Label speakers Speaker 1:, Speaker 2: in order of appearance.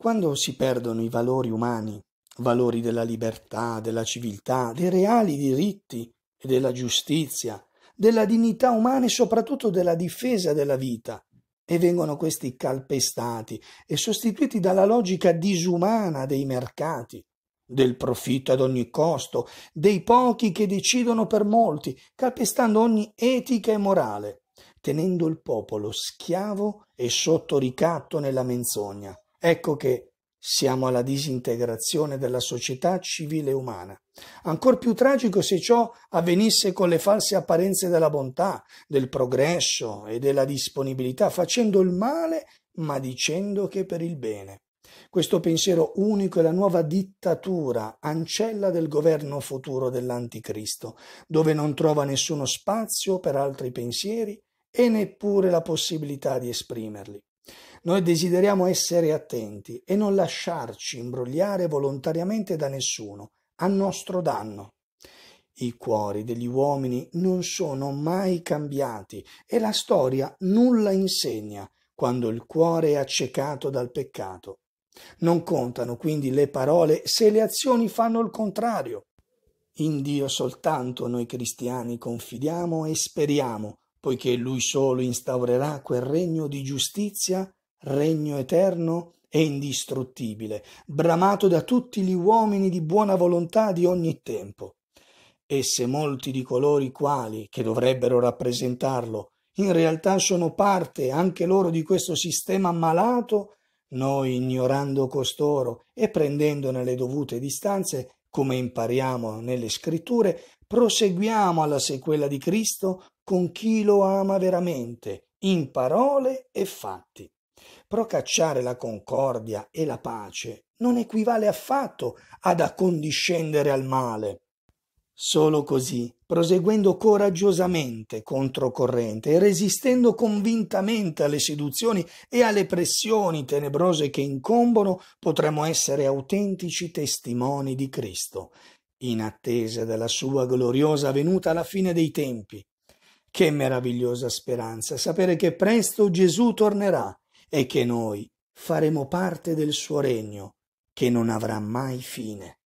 Speaker 1: Quando si perdono i valori umani, valori della libertà, della civiltà, dei reali diritti e della giustizia, della dignità umana e soprattutto della difesa della vita, e vengono questi calpestati e sostituiti dalla logica disumana dei mercati, del profitto ad ogni costo, dei pochi che decidono per molti, calpestando ogni etica e morale, tenendo il popolo schiavo e sotto ricatto nella menzogna. Ecco che siamo alla disintegrazione della società civile umana. Ancor più tragico se ciò avvenisse con le false apparenze della bontà, del progresso e della disponibilità, facendo il male ma dicendo che per il bene. Questo pensiero unico è la nuova dittatura, ancella del governo futuro dell'Anticristo, dove non trova nessuno spazio per altri pensieri e neppure la possibilità di esprimerli. Noi desideriamo essere attenti e non lasciarci imbrogliare volontariamente da nessuno, a nostro danno. I cuori degli uomini non sono mai cambiati e la storia nulla insegna quando il cuore è accecato dal peccato. Non contano quindi le parole se le azioni fanno il contrario. In Dio soltanto noi cristiani confidiamo e speriamo, poiché lui solo instaurerà quel regno di giustizia, regno eterno e indistruttibile, bramato da tutti gli uomini di buona volontà di ogni tempo. E se molti di coloro i quali, che dovrebbero rappresentarlo, in realtà sono parte anche loro di questo sistema malato, noi ignorando costoro e prendendone le dovute distanze, come impariamo nelle scritture, proseguiamo alla sequela di Cristo con chi lo ama veramente, in parole e fatti. Procacciare la concordia e la pace non equivale affatto ad accondiscendere al male. Solo così, proseguendo coraggiosamente controcorrente e resistendo convintamente alle seduzioni e alle pressioni tenebrose che incombono, potremo essere autentici testimoni di Cristo, in attesa della sua gloriosa venuta alla fine dei tempi, che meravigliosa speranza sapere che presto Gesù tornerà e che noi faremo parte del suo regno che non avrà mai fine.